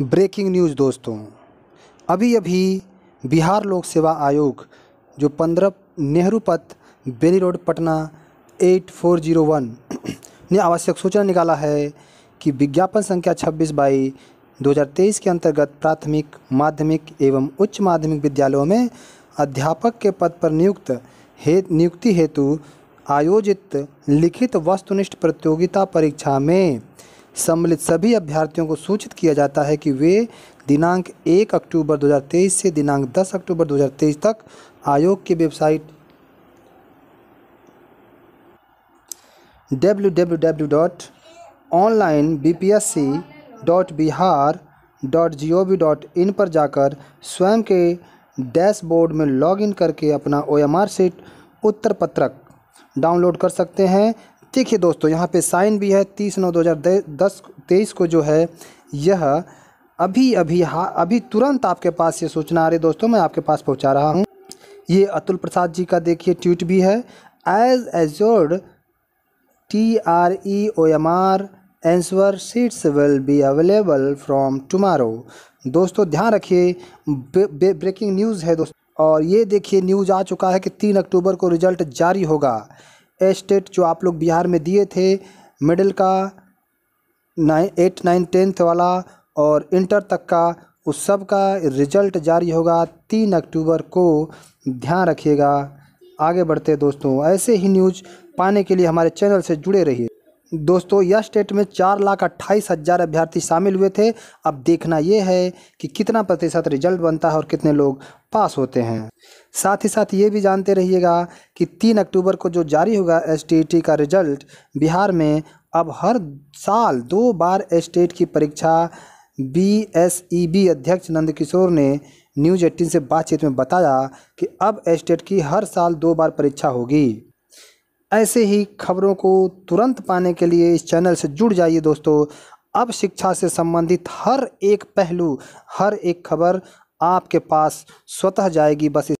breaking news दोस्तों अभी अभी बिहार लोक सेवा आयोग जो पंद्रह Nehru Path Bailey road Patna eight four zero one ने आवश्यक सूचना निकाला है कि विज्ञापन संख्या छब्बीस बाई दो हज़ार तेईस के अंतर्गत प्राथमिक माध्यमिक एवं उच्च माध्यमिक विद्यालयों में अध्यापक के पद पर नियुक्त हे नियुक्ति हेतु आयोजित लिखित वस्तुनिष्ठ प्रतियोगिता परीक्षा में सम्मिलित सभी अभ्यर्थियों को सूचित किया जाता है कि वे दिनांक 1 अक्टूबर 2023 से दिनांक 10 अक्टूबर 2023 तक आयोग की वेबसाइट www.onlinebpsc.bihar.gov.in पर जाकर स्वयं के डैशबोर्ड में लॉगिन करके अपना ओ सीट उत्तर पत्रक डाउनलोड कर सकते हैं देखिए दोस्तों यहाँ पे साइन भी है तीस नौ दो हज़ार दस तेईस को जो है यह अभी अभी हा अभी तुरंत आपके पास ये सूचना आ रही दोस्तों मैं आपके पास पहुँचा रहा हूँ ये अतुल प्रसाद जी का देखिए ट्वीट भी है as assured T R E O M R answer sheets will be available from tomorrow दोस्तों ध्यान रखिए ब्रेकिंग न्यूज़ है दोस्तों और ये देखिए न्यूज़ आ चुका है कि तीन अक्टूबर को रिजल्ट जारी होगा एस्टेट जो आप लोग बिहार में दिए थे मिडिल का नाइन एट नाइन टेंथ वाला और इंटर तक का उस सब का रिजल्ट जारी होगा तीन अक्टूबर को ध्यान रखिएगा आगे बढ़ते दोस्तों ऐसे ही न्यूज़ पाने के लिए हमारे चैनल से जुड़े रहिए दोस्तों यह स्टेट में चार लाख अट्ठाईस हज़ार अभ्यर्थी शामिल हुए थे अब देखना यह है कि कितना प्रतिशत रिजल्ट बनता है और कितने लोग पास होते हैं साथ ही साथ ये भी जानते रहिएगा कि तीन अक्टूबर को जो जारी होगा एस e का रिजल्ट बिहार में अब हर साल दो बार एस e की परीक्षा बी एस ई बी अध्यक्ष नंदकिशोर ने न्यूज़ एटीन से बातचीत में बताया कि अब एस्टेट e की हर साल दो बार परीक्षा होगी ऐसे ही खबरों को तुरंत पाने के लिए इस चैनल से जुड़ जाइए दोस्तों अब शिक्षा से संबंधित हर एक पहलू हर एक खबर आपके पास स्वतः जाएगी बस